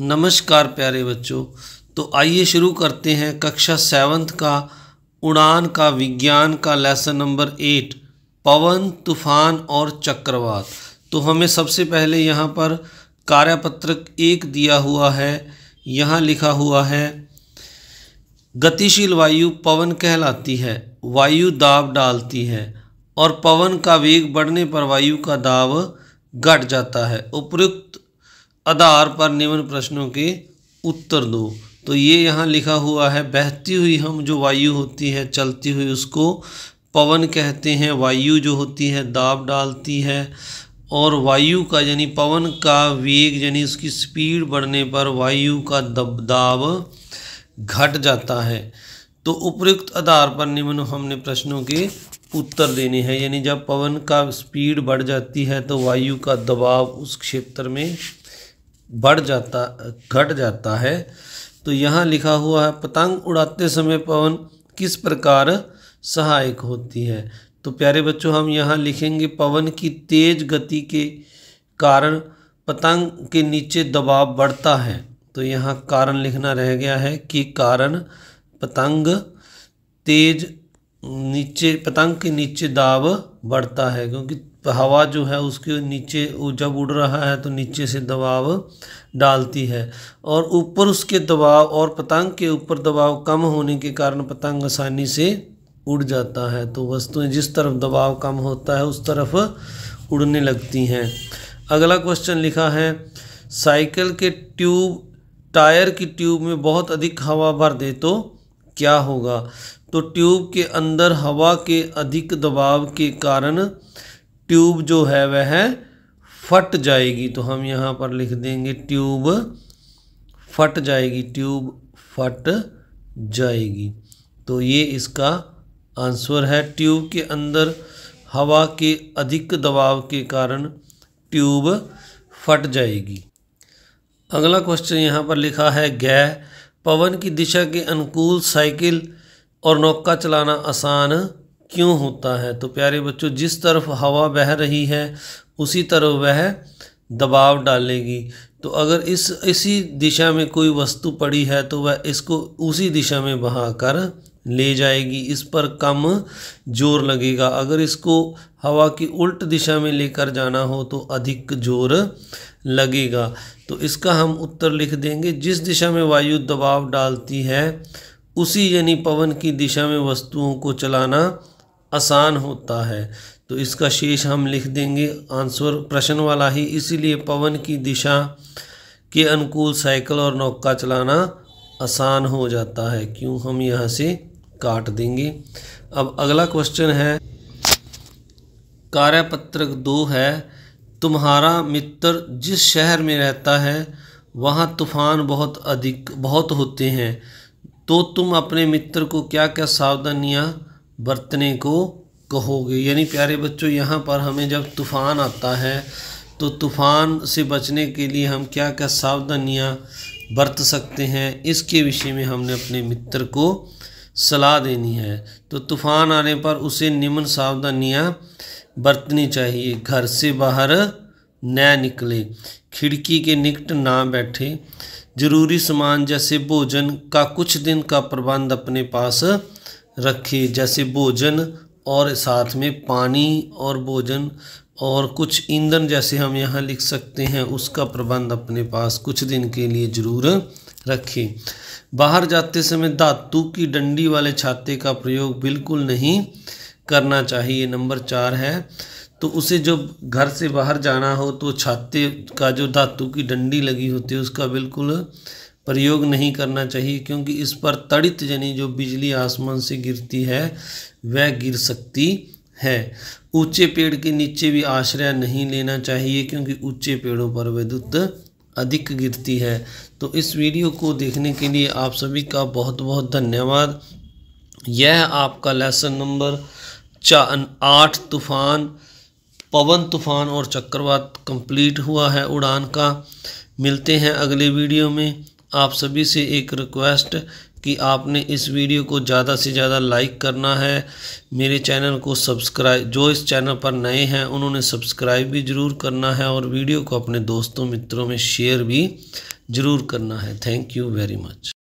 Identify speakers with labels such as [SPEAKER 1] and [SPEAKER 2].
[SPEAKER 1] नमस्कार प्यारे बच्चों तो आइए शुरू करते हैं कक्षा सेवन्थ का उड़ान का विज्ञान का लेसन नंबर एट पवन तूफान और चक्रवात तो हमें सबसे पहले यहाँ पर कार्यपत्रक एक दिया हुआ है यहाँ लिखा हुआ है गतिशील वायु पवन कहलाती है वायु दाब डालती है और पवन का वेग बढ़ने पर वायु का दाब घट जाता है उपयुक्त आधार पर निम्न प्रश्नों के उत्तर दो तो ये यहाँ लिखा हुआ है बहती हुई हम जो वायु होती है चलती हुई उसको पवन कहते हैं वायु जो होती है दाब डालती है और वायु का यानी पवन का वेग यानी उसकी स्पीड बढ़ने पर वायु का दबदाब घट जाता है तो उपयुक्त आधार पर निम्न हमने प्रश्नों के उत्तर देने हैं यानी जब पवन का स्पीड बढ़ जाती है तो वायु का दबाव उस क्षेत्र में बढ़ जाता घट जाता है तो यहाँ लिखा हुआ है पतंग उड़ाते समय पवन किस प्रकार सहायक होती है तो प्यारे बच्चों हम यहाँ लिखेंगे पवन की तेज गति के कारण पतंग के नीचे दबाव बढ़ता है तो यहाँ कारण लिखना रह गया है कि कारण पतंग तेज नीचे पतंग के नीचे दाब बढ़ता है क्योंकि हवा जो है उसके नीचे जब उड़ रहा है तो नीचे से दबाव डालती है और ऊपर उसके दबाव और पतंग के ऊपर दबाव कम होने के कारण पतंग आसानी से उड़ जाता है तो वस्तुएं जिस तरफ दबाव कम होता है उस तरफ उड़ने लगती हैं अगला क्वेश्चन लिखा है साइकिल के ट्यूब टायर की ट्यूब में बहुत अधिक हवा भर दे तो क्या होगा तो ट्यूब के अंदर हवा के अधिक दबाव के कारण ट्यूब जो है वह फट जाएगी तो हम यहाँ पर लिख देंगे ट्यूब फट जाएगी ट्यूब फट जाएगी तो ये इसका आंसर है ट्यूब के अंदर हवा के अधिक दबाव के कारण ट्यूब फट जाएगी अगला क्वेश्चन यहाँ पर लिखा है गै पवन की दिशा के अनुकूल साइकिल और नौका चलाना आसान क्यों होता है तो प्यारे बच्चों जिस तरफ हवा बह रही है उसी तरफ वह दबाव डालेगी तो अगर इस इसी दिशा में कोई वस्तु पड़ी है तो वह इसको उसी दिशा में बहा कर ले जाएगी इस पर कम जोर लगेगा अगर इसको हवा की उल्ट दिशा में लेकर जाना हो तो अधिक जोर लगेगा तो इसका हम उत्तर लिख देंगे जिस दिशा में वायु दबाव डालती है उसी यानी पवन की दिशा में वस्तुओं को चलाना आसान होता है तो इसका शेष हम लिख देंगे आंसर प्रश्न वाला ही इसीलिए पवन की दिशा के अनुकूल साइकिल और नौका चलाना आसान हो जाता है क्यों हम यहाँ से काट देंगे अब अगला क्वेश्चन है कार्यपत्रक दो है तुम्हारा मित्र जिस शहर में रहता है वहाँ तूफान बहुत अधिक बहुत होते हैं तो तुम अपने मित्र को क्या क्या सावधानियाँ बरतने को कहोगे यानी प्यारे बच्चों यहाँ पर हमें जब तूफ़ान आता है तो तूफ़ान से बचने के लिए हम क्या क्या सावधानियाँ बरत सकते हैं इसके विषय में हमने अपने मित्र को सलाह देनी है तो तूफ़ान आने पर उसे निम्न सावधानियाँ बरतनी चाहिए घर से बाहर न निकले खिड़की के निकट ना बैठे जरूरी सामान जैसे भोजन का कुछ दिन का प्रबंध अपने पास रखे जैसे भोजन और साथ में पानी और भोजन और कुछ ईंधन जैसे हम यहाँ लिख सकते हैं उसका प्रबंध अपने पास कुछ दिन के लिए ज़रूर रखें बाहर जाते समय धातु की डंडी वाले छाते का प्रयोग बिल्कुल नहीं करना चाहिए नंबर चार है तो उसे जब घर से बाहर जाना हो तो छाते का जो धातु की डंडी लगी होती है उसका बिल्कुल प्रयोग नहीं करना चाहिए क्योंकि इस पर तड़ित यानी जो बिजली आसमान से गिरती है वह गिर सकती है ऊंचे पेड़ के नीचे भी आश्रय नहीं लेना चाहिए क्योंकि ऊंचे पेड़ों पर विद्युत अधिक गिरती है तो इस वीडियो को देखने के लिए आप सभी का बहुत बहुत धन्यवाद यह आपका लेसन नंबर चा आठ तूफ़ान पवन तूफ़ान और चक्रवात कंप्लीट हुआ है उड़ान का मिलते हैं अगले वीडियो में आप सभी से एक रिक्वेस्ट कि आपने इस वीडियो को ज़्यादा से ज़्यादा लाइक करना है मेरे चैनल को सब्सक्राइब जो इस चैनल पर नए हैं उन्होंने सब्सक्राइब भी ज़रूर करना है और वीडियो को अपने दोस्तों मित्रों में शेयर भी ज़रूर करना है थैंक यू वेरी मच